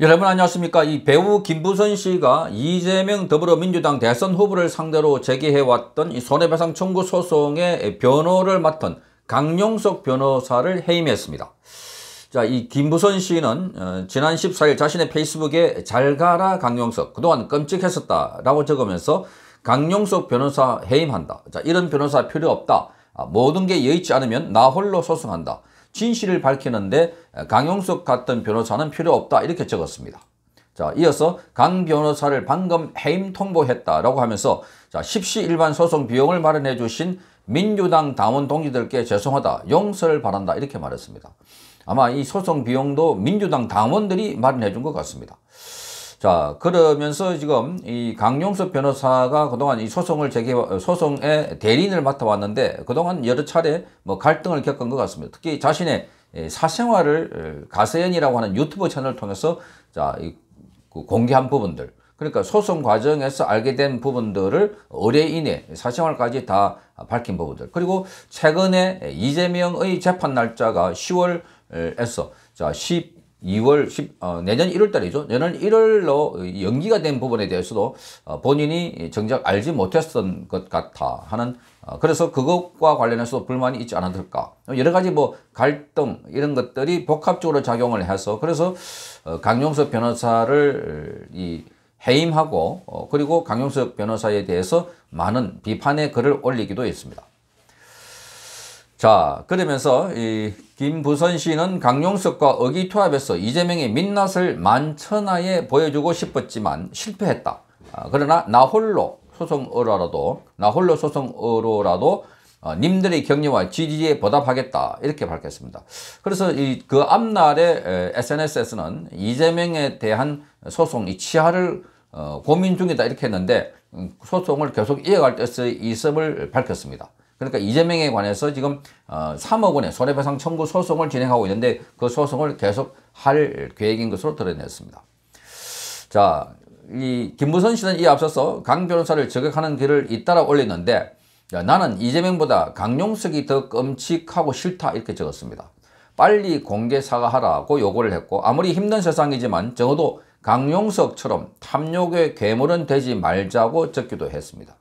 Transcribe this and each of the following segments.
여러분 안녕하십니까 이 배우 김부선 씨가 이재명 더불어민주당 대선 후보를 상대로 제기해왔던 이 손해배상 청구 소송의 변호를 맡은 강용석 변호사를 해임했습니다. 자, 이 김부선 씨는 어, 지난 14일 자신의 페이스북에 잘 가라 강용석 그동안 끔찍했었다라고 적으면서 강용석 변호사 해임한다. 자, 이런 변호사 필요 없다. 아, 모든 게 여의치 않으면 나 홀로 소송한다. 진실을 밝히는데 강용석 같은 변호사는 필요 없다 이렇게 적었습니다. 자, 이어서 강 변호사를 방금 해임 통보했다라고 하면서 자, 십시 일반 소송 비용을 마련해 주신 민주당 당원 동지들께 죄송하다, 용서를 바란다 이렇게 말했습니다. 아마 이 소송 비용도 민주당 당원들이 마련해 준 것 같습니다. 자, 그러면서 지금 이 강용석 변호사가 그동안 이 소송을 제기, 소송의 대리인을 맡아왔는데 그동안 여러 차례 뭐 갈등을 겪은 것 같습니다. 특히 자신의 예, 사생활을 어, 가세연이라고 하는 유튜브 채널을 통해서 자, 이 그 공개한 부분들. 그러니까 소송 과정에서 알게 된 부분들을 의뢰인의 사생활까지 다 밝힌 부분들. 그리고 최근에 이재명의 재판 날짜가 10월에서 자, 10, 2월 10, 어, 내년 1월 달이죠. 내년 1월로 연기가 된 부분에 대해서도 어, 본인이 정작 알지 못했던 것 같아 하는 어, 그래서 그것과 관련해서도 불만이 있지 않았을까. 여러 가지 뭐 갈등 이런 것들이 복합적으로 작용을 해서 그래서 어, 강용석 변호사를 이 해임하고 어, 그리고 강용석 변호사에 대해서 많은 비판의 글을 올리기도 했습니다. 자 그러면서 이 김부선 씨는 강용석과 어기투합에서 이재명의 민낯을 만천하에 보여주고 싶었지만 실패했다. 아, 그러나 나홀로 소송으로라도 나홀로 소송으로라도 어, 님들의 격려와 지지에 보답하겠다 이렇게 밝혔습니다. 그래서 이 그 앞날에 에, SNS에서는 이재명에 대한 소송 이 치하를 어, 고민 중이다 이렇게 했는데 음, 소송을 계속 이어갈 때의 있음을 밝혔습니다. 그러니까 이재명에 관해서 지금 3억 어, 원의 손해배상 청구 소송을 진행하고 있는데 그 소송을 계속 할 계획인 것으로 드러냈습니다. 자, 이 김무선 씨는 이 앞서서 강 변호사를 저격하는 글을 잇따라 올렸는데 야, 나는 이재명보다 강용석이 더 끔찍하고 싫다 이렇게 적었습니다. 빨리 공개 사과하라고 요구를 했고 아무리 힘든 세상이지만 적어도 강용석처럼 탐욕의 괴물은 되지 말자고 적기도 했습니다.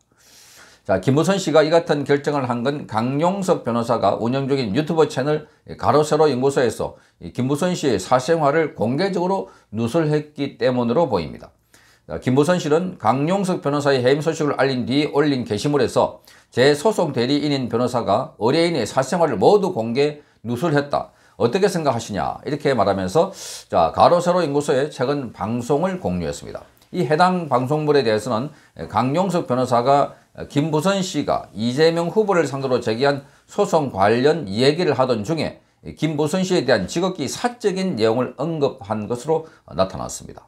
자, 김무선 씨가 이 같은 결정을 한 건 강용석 변호사가 운영 중인 유튜버 채널 가로세로 연구소에서 김무선 씨의 사생활을 공개적으로 누설했기 때문으로 보입니다. 김부선 씨는 강용석 변호사의 해임 소식을 알린 뒤 올린 게시물에서 제 소송 대리인인 변호사가 의뢰인의 사생활을 모두 공개 누설했다. 어떻게 생각하시냐 이렇게 말하면서 자 가로세로 연구소에 최근 방송을 공유했습니다. 이 해당 방송물에 대해서는 강용석 변호사가 김부선 씨가 이재명 후보를 상대로 제기한 소송 관련 얘기를 하던 중에 김부선 씨에 대한 지극히 사적인 내용을 언급한 것으로 나타났습니다.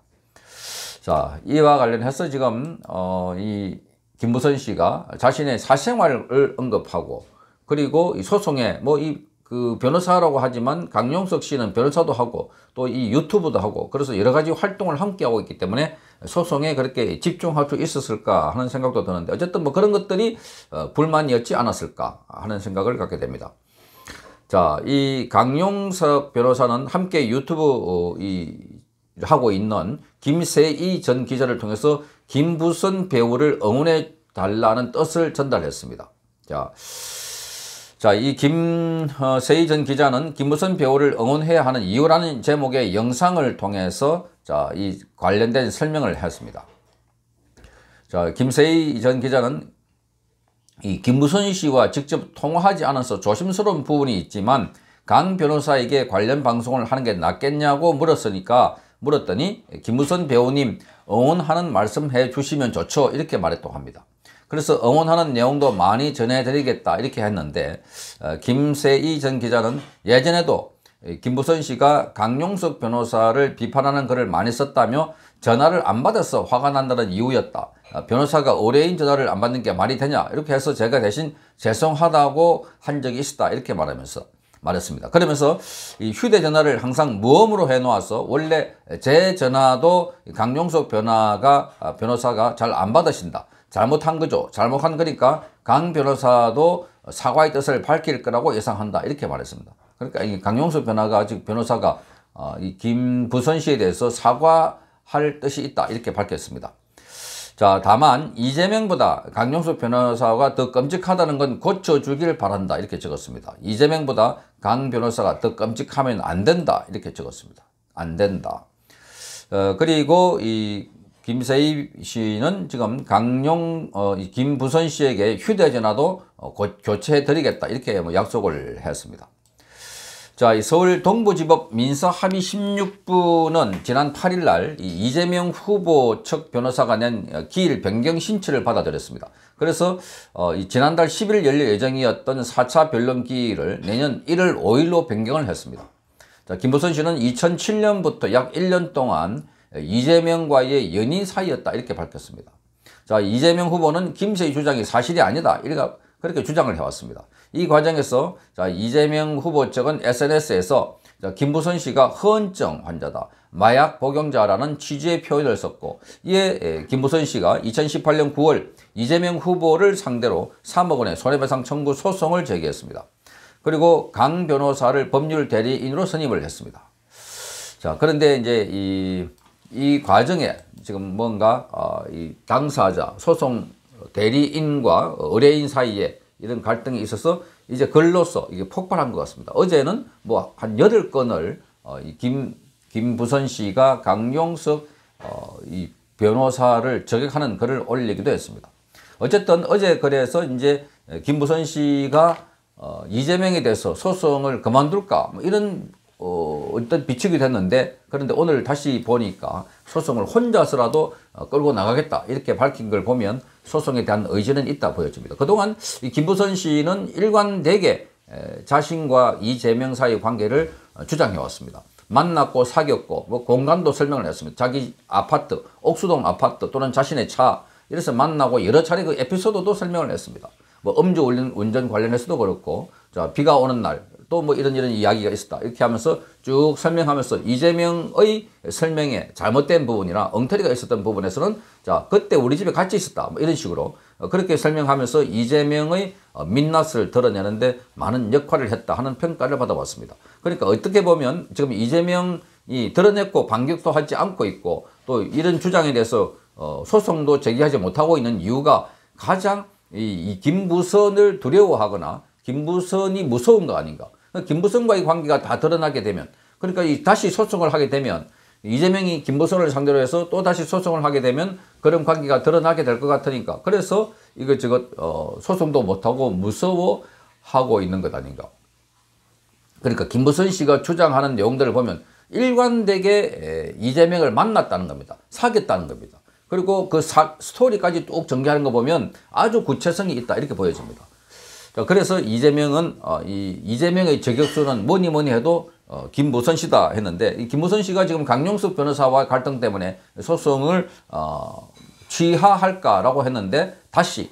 자, 이와 관련해서 지금 어, 이 김부선 씨가 자신의 사생활을 언급하고 그리고 소송에 뭐이 그 변호사라고 하지만 강용석 씨는 변호사도 하고 또 이 유튜브도 하고 그래서 여러 가지 활동을 함께 하고 있기 때문에 소송에 그렇게 집중할 수 있었을까 하는 생각도 드는데 어쨌든 뭐 그런 것들이 어, 불만이었지 않았을까 하는 생각을 갖게 됩니다. 자, 이 강용석 변호사는 함께 유튜브 어, 이 하고 있는 김세희 전 기자를 통해서 김부선 배우를 응원해 달라는 뜻을 전달했습니다. 자, 자, 이 김세희 어, 전 기자는 김무선 배우를 응원해야 하는 이유라는 제목의 영상을 통해서 자, 이 관련된 설명을 했습니다. 자, 김세희 전 기자는 이 김무선 씨와 직접 통화하지 않아서 조심스러운 부분이 있지만 강 변호사에게 관련 방송을 하는 게 낫겠냐고 물었으니까 물었더니 김무선 배우님 응원하는 말씀해 주시면 좋죠 이렇게 말했다고 합니다. 그래서 응원하는 내용도 많이 전해드리겠다 이렇게 했는데 어, 김세희 전 기자는 예전에도 김부선 씨가 강용석 변호사를 비판하는 글을 많이 썼다며 전화를 안 받아서 화가 난다는 이유였다. 어, 변호사가 의뢰인 전화를 안 받는 게 말이 되냐 이렇게 해서 제가 대신 죄송하다고 한 적이 있었다 이렇게 말하면서 말했습니다. 그러면서 이 휴대전화를 항상 무음으로 해놓아서 원래 제 전화도 강용석 변화가 아, 변호사가 잘 안 받으신다. 잘못한 거죠. 잘못한 거니까 강 변호사도 사과의 뜻을 밝힐 거라고 예상한다. 이렇게 말했습니다. 그러니까 이 강용수 변호사가 즉 변호사가 어, 이 김부선 씨에 대해서 사과할 뜻이 있다. 이렇게 밝혔습니다. 자, 다만 이재명보다 강용수 변호사가 더 끔찍하다는 건 고쳐주길 바란다. 이렇게 적었습니다. 이재명보다 강 변호사가 더 끔찍하면 안 된다. 이렇게 적었습니다. 안 된다. 어, 그리고 이 김세희 씨는 지금 강용 어, 김부선 씨에게 휴대전화도 어, 교체해 드리겠다 이렇게 뭐 약속을 했습니다. 자, 서울 동부지법 민사합의 16부는 지난 8일 날 이재명 후보 측 변호사가 낸 기일 변경 신청을 받아들였습니다. 그래서 어, 지난달 10일 열릴 예정이었던 4차 변론 기일을 내년 1월 5일로 변경을 했습니다. 자, 김부선 씨는 2007년부터 약 1년 동안 이재명과의 연인 사이였다 이렇게 밝혔습니다. 자 이재명 후보는 김세희 주장이 사실이 아니다 그렇게 주장을 해왔습니다. 이 과정에서 자 이재명 후보 측은 SNS에서 김부선 씨가 허언증 환자다. 마약 복용자라는 취지의 표현을 썼고 이에 김부선 씨가 2018년 9월 이재명 후보를 상대로 3억 원의 손해배상 청구 소송을 제기했습니다. 그리고 강 변호사를 법률 대리인으로 선임을 했습니다. 자, 그런데 이제 이이 과정에 지금 뭔가 어, 이 당사자, 소송 대리인과 의뢰인 사이에 이런 갈등이 있어서 이제 글로서 이게 폭발한 것 같습니다. 어제는 뭐 한 여덟 건을 어, 김, 김부선 씨가 강용석 어, 이 변호사를 저격하는 글을 올리기도 했습니다. 어쨌든 어제 글에서 이제 김부선 씨가 이재명에 대해서 소송을 그만둘까 뭐 이런 어, 어떤 비축이 됐는데 그런데 오늘 다시 보니까 소송을 혼자서라도 어, 끌고 나가겠다 이렇게 밝힌 걸 보면 소송에 대한 의지는 있다 보여집니다. 그동안 김부선 씨는 일관되게 자신과 이재명 사이 의 관계를 어, 주장해왔습니다. 만났고 사귀었고 뭐 공간도 설명을 했습니다. 자기 아파트, 옥수동 아파트 또는 자신의 차 이래서 만나고 여러 차례 그 에피소드도 설명을 했습니다. 뭐 음주 운전 관련해서도 그렇고 자 비가 오는 날 또뭐 이런 이런 이야기가 있었다. 이렇게 하면서 쭉 설명하면서 이재명의 설명에 잘못된 부분이나 엉터리가 있었던 부분에서는 자, 그때 우리 집에 같이 있었다. 뭐 이런 식으로 어, 그렇게 설명하면서 이재명의 어, 민낯을 드러내는데 많은 역할을 했다 하는 평가를 받아봤습니다 그러니까 어떻게 보면 지금 이재명이 드러냈고 반격도 하지 않고 있고 또 이런 주장에 대해서 어, 소송도 제기하지 못하고 있는 이유가 가장 이, 김부선을 두려워하거나 김부선이 무서운 거 아닌가 김부성과의 관계가 다 드러나게 되면 그러니까 이 다시 소송을 하게 되면 이재명이 김부성을 상대로 해서 또 다시 소송을 하게 되면 그런 관계가 드러나게 될 것 같으니까 그래서 이것저것 어, 소송도 못하고 무서워하고 있는 것 아닌가. 그러니까 김부선 씨가 주장하는 내용들을 보면 일관되게 이재명을 만났다는 겁니다. 사귀었다는 겁니다. 그리고 그 사, 스토리까지 쭉 전개하는 거 보면 아주 구체성이 있다 이렇게 보여집니다. 자, 그러니까 그래서 이재명은 어, 이 이재명의 저격수는 뭐니 뭐니 해도 어, 김무선 씨다 했는데 이 김무선 씨가 지금 강용석 변호사와 갈등 때문에 소송을 어, 취하할까라고 했는데 다시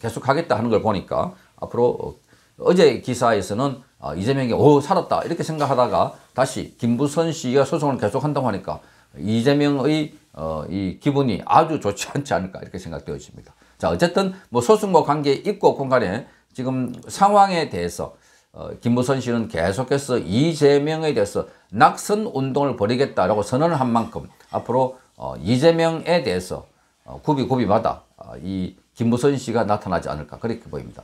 계속 하겠다 하는 걸 보니까 앞으로 어제 기사에서는 어, 이재명이 오 살았다 이렇게 생각하다가 다시 김부선 씨가 소송을 계속한다고 하니까 이재명의 어, 이 기분이 아주 좋지 않지 않을까 이렇게 생각되어집니다. 자 어쨌든 뭐 소송과 뭐 관계 있고 공간에 지금 상황에 대해서 어, 김무선 씨는 계속해서 이재명에 대해서 낙선 운동을 벌이겠다라고 선언을 한 만큼 앞으로 어, 이재명에 대해서 어, 굽이굽이마다 어, 이 김무선 씨가 나타나지 않을까 그렇게 보입니다.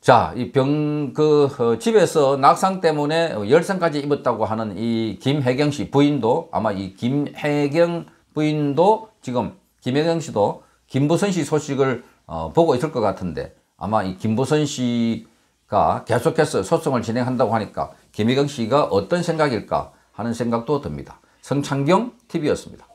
자, 이 병, 그, 어, 집에서 낙상 때문에 열상까지 입었다고 하는 이 김혜경 씨 부인도 아마 이 김혜경 부인도 지금 김혜경 씨도 김부선 씨 소식을 어, 보고 있을 것 같은데 아마 이 김보선 씨가 계속해서 소송을 진행한다고 하니까 김희경 씨가 어떤 생각일까 하는 생각도 듭니다. 성창경 TV였습니다.